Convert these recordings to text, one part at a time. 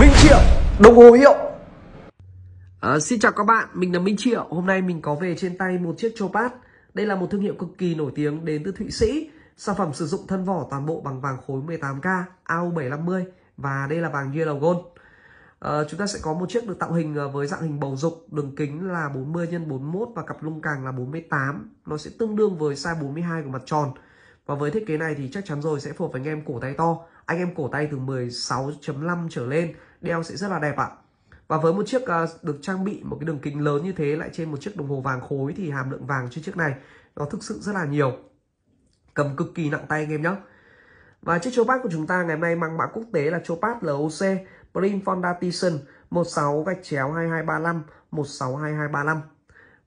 Minh Triệu đồng hồ hiệu à, Xin chào các bạn, mình là Minh Triệu Hôm nay mình có về trên tay một chiếc Chopat. Đây là một thương hiệu cực kỳ nổi tiếng đến từ Thụy Sĩ Sản phẩm sử dụng thân vỏ toàn bộ bằng vàng khối 18K AO750 Và đây là vàng Yellow Gold à, Chúng ta sẽ có một chiếc được tạo hình ờ, với dạng hình bầu dục Đường kính là 40 x 41 và cặp lung càng là 48 Nó sẽ tương đương với size 42 của mặt tròn Và với thiết kế này thì chắc chắn rồi sẽ phù hợp với anh em cổ tay to anh em cổ tay từ 16.5 trở lên đeo sẽ rất là đẹp ạ và với một chiếc ờ, được trang bị một cái đường kính lớn như thế lại trên một chiếc đồng hồ vàng khối thì hàm lượng vàng trên chiếc này nó thực sự rất là nhiều cầm cực kỳ nặng tay anh em nhé và chiếc chopad của chúng ta ngày hôm nay mang mã quốc tế là chopad LOC prime Foundation 16 gạch chéo 2235 162235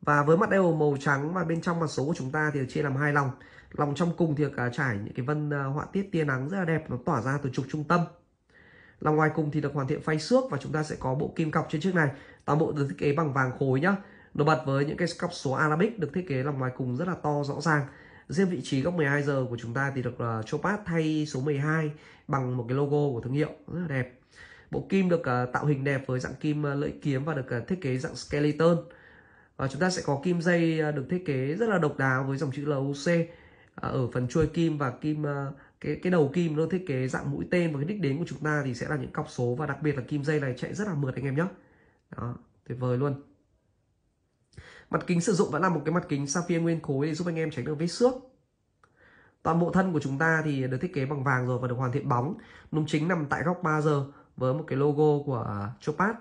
và với mặt đều màu trắng và bên trong mặt số của chúng ta thì chia làm hai lòng lòng trong cùng thì được trải những cái vân ờ, họa tiết tia nắng rất là đẹp nó tỏa ra từ trục trung tâm lòng ngoài cùng thì được hoàn thiện phay xước và chúng ta sẽ có bộ kim cọc trên chiếc này toàn bộ được thiết kế bằng vàng khối nhá nổi bật với những cái cọc số arabic được thiết kế lòng ngoài cùng rất là to rõ ràng riêng vị trí góc 12 giờ của chúng ta thì được uh, ờ, Chopat thay số 12 bằng một cái logo của thương hiệu rất là đẹp bộ kim được uh, tạo hình đẹp với dạng kim uh, lưỡi kiếm và được uh, thiết kế dạng skeleton và ờ, chúng ta sẽ có kim dây ờ, được thiết kế rất là độc đáo với dòng chữ LOC ờ, ở phần chuôi kim và kim cái cái đầu kim nó thiết kế dạng mũi tên và cái đích đến của chúng ta thì sẽ là những cọc số và đặc biệt là kim dây này chạy rất là mượt anh em nhé đó tuyệt vời luôn mặt kính sử dụng vẫn là một cái mặt kính sapphire nguyên khối để giúp anh em tránh được vết xước toàn bộ thân của chúng ta thì được thiết kế bằng vàng rồi và được hoàn thiện bóng núm chính nằm tại góc 3 giờ với một cái logo của Chopat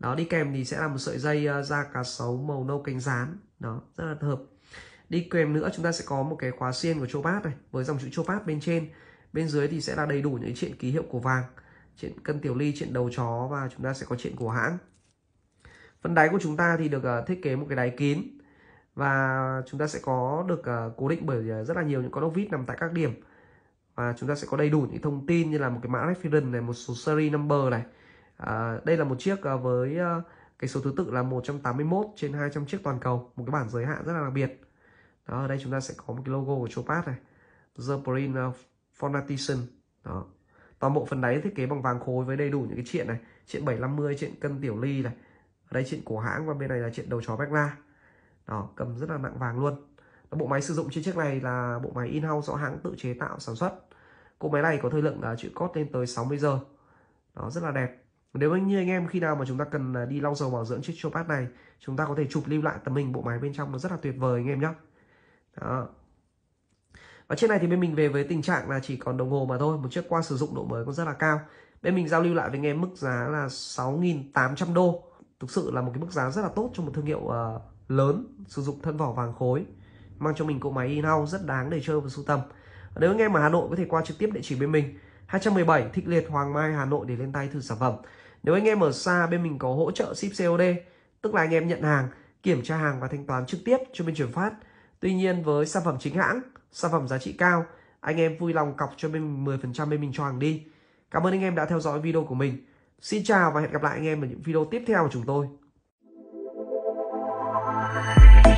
đó đi kèm thì sẽ là một sợi dây ờ, da cá sấu màu nâu cánh rán đó rất là hợp đi kèm nữa chúng ta sẽ có một cái khóa xiên của châu bát này với dòng chữ châu bát bên trên bên dưới thì sẽ là đầy đủ những chuyện ký hiệu của vàng chuyện cân tiểu ly chuyện đầu chó và chúng ta sẽ có chuyện của hãng phần đáy của chúng ta thì được ờ, thiết kế một cái đáy kín và chúng ta sẽ có được ờ, cố định bởi rất là nhiều những con ốc vít nằm tại các điểm và chúng ta sẽ có đầy đủ những thông tin như là một cái mã reference này một số series number này À, đây là một chiếc ờ, với ờ, cái số thứ tự là 181 trên 200 chiếc toàn cầu một cái bản giới hạn rất là đặc biệt đó, ở đây chúng ta sẽ có một cái logo của Chopat này The Print Foundation đó toàn bộ phần đáy thiết kế bằng vàng khối với đầy đủ những cái chuyện này chuyện 750 chuyện cân tiểu ly này ở đây chuyện của hãng và bên này là chuyện đầu chó bách la đó cầm rất là nặng vàng luôn bộ máy sử dụng trên chiếc này là bộ máy in house do hãng tự chế tạo sản xuất cỗ máy này có thời lượng là ờ, chữ cốt lên tới 60 giờ đó rất là đẹp nếu như anh em khi nào mà chúng ta cần à, đi lau dầu bảo dưỡng chiếc chopad này chúng ta có thể chụp lưu lại tấm hình bộ máy bên trong nó rất là tuyệt vời anh em nhé đó và trên này thì bên mình về với tình trạng là chỉ còn đồng hồ mà thôi một chiếc qua sử dụng độ mới cũng rất là cao bên mình giao lưu lại với anh em mức giá là 6.800 đô thực sự là một cái mức giá rất là tốt cho một thương hiệu uh, lớn sử dụng thân vỏ vàng khối mang cho mình cỗ máy in rất đáng để chơi và sưu tầm nếu anh em ở Hà Nội có thể qua trực tiếp địa chỉ bên mình 217 Thịnh Liệt Hoàng Mai Hà Nội để lên tay thử sản phẩm. Nếu anh em ở xa bên mình có hỗ trợ ship COD, tức là anh em nhận hàng, kiểm tra hàng và thanh toán trực tiếp cho bên chuyển phát. Tuy nhiên với sản phẩm chính hãng, sản phẩm giá trị cao, anh em vui lòng cọc cho bên mình 10% bên mình cho hàng đi. Cảm ơn anh em đã theo dõi video của mình. Xin chào và hẹn gặp lại anh em ở những video tiếp theo của chúng tôi.